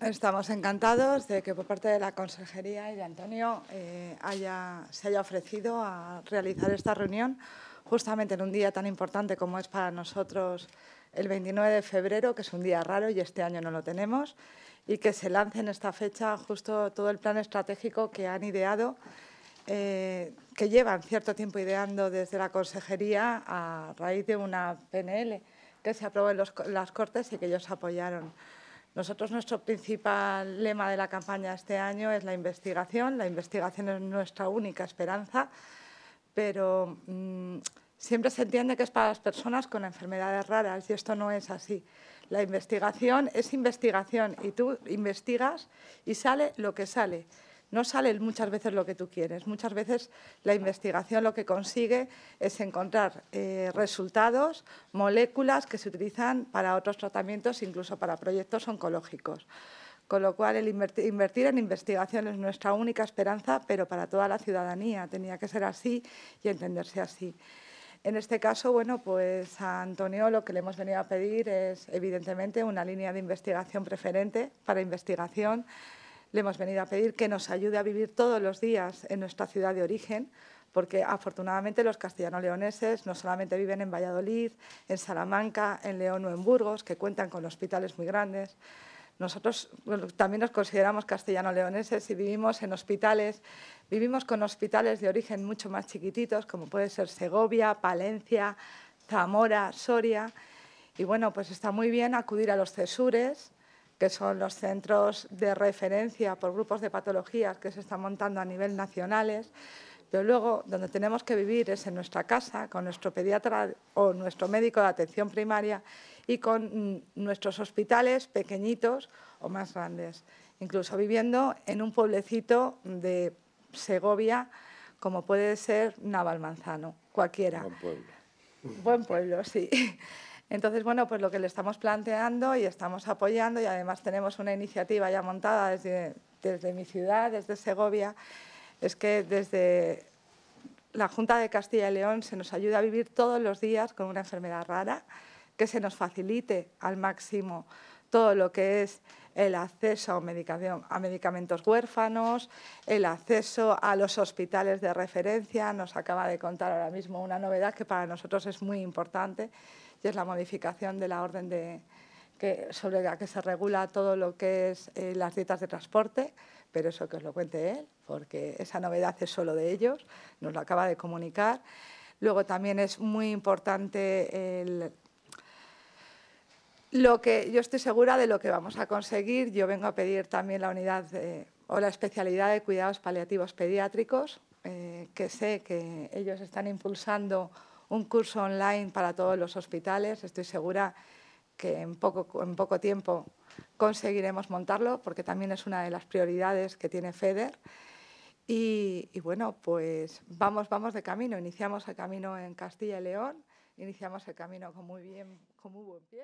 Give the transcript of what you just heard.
Estamos encantados de que por parte de la Consejería y de Antonio eh, haya, se haya ofrecido a realizar esta reunión justamente en un día tan importante como es para nosotros el 29 de febrero, que es un día raro y este año no lo tenemos, y que se lance en esta fecha justo todo el plan estratégico que han ideado, eh, que llevan cierto tiempo ideando desde la Consejería a raíz de una PNL que se aprobó en las Cortes y que ellos apoyaron. Nosotros nuestro principal lema de la campaña este año es la investigación. La investigación es nuestra única esperanza, pero mm, siempre se entiende que es para las personas con enfermedades raras y esto no es así. La investigación es investigación y tú investigas y sale lo que sale no sale muchas veces lo que tú quieres. Muchas veces la investigación lo que consigue es encontrar eh, resultados, moléculas que se utilizan para otros tratamientos, incluso para proyectos oncológicos. Con lo cual, invertir en investigación es nuestra única esperanza, pero para toda la ciudadanía tenía que ser así y entenderse así. En este caso, bueno, pues a Antonio lo que le hemos venido a pedir es, evidentemente, una línea de investigación preferente para investigación le hemos venido a pedir que nos ayude a vivir todos los días en nuestra ciudad de origen, porque afortunadamente los castellano-leoneses no solamente viven en Valladolid, en Salamanca, en León o en Burgos, que cuentan con hospitales muy grandes. Nosotros también nos consideramos castellano-leoneses y vivimos en hospitales, vivimos con hospitales de origen mucho más chiquititos, como puede ser Segovia, Palencia, Zamora, Soria. Y bueno, pues está muy bien acudir a los CESURES, que son los centros de referencia por grupos de patologías que se están montando a nivel nacionales, pero luego donde tenemos que vivir es en nuestra casa, con nuestro pediatra o nuestro médico de atención primaria y con mm, nuestros hospitales pequeñitos o más grandes, incluso viviendo en un pueblecito de Segovia como puede ser Navalmanzano, cualquiera. Buen pueblo. Buen pueblo, sí. Entonces, bueno, pues lo que le estamos planteando y estamos apoyando y además tenemos una iniciativa ya montada desde, mi ciudad, desde Segovia, es que desde la Junta de Castilla y León se nos ayuda a vivir todos los días con una enfermedad rara, que se nos facilite al máximo todo lo que es el acceso a, medicación, a medicamentos huérfanos, el acceso a los hospitales de referencia. Nos acaba de contar ahora mismo una novedad que para nosotros es muy importante y es la modificación de la orden de, que, sobre la que se regula todo lo que es eh, las dietas de transporte, pero eso que os lo cuente él, porque esa novedad es solo de ellos, nos lo acaba de comunicar. Luego también es muy importante el yo estoy segura de lo que vamos a conseguir. Yo vengo a pedir también la unidad o la especialidad de cuidados paliativos pediátricos, eh, que sé que ellos están impulsando un curso online para todos los hospitales. Estoy segura que en poco, tiempo conseguiremos montarlo, porque también es una de las prioridades que tiene FEDER. Y, bueno, pues vamos, vamos de camino. Iniciamos el camino en Castilla y León, iniciamos el camino muy, bien, con muy buen pie.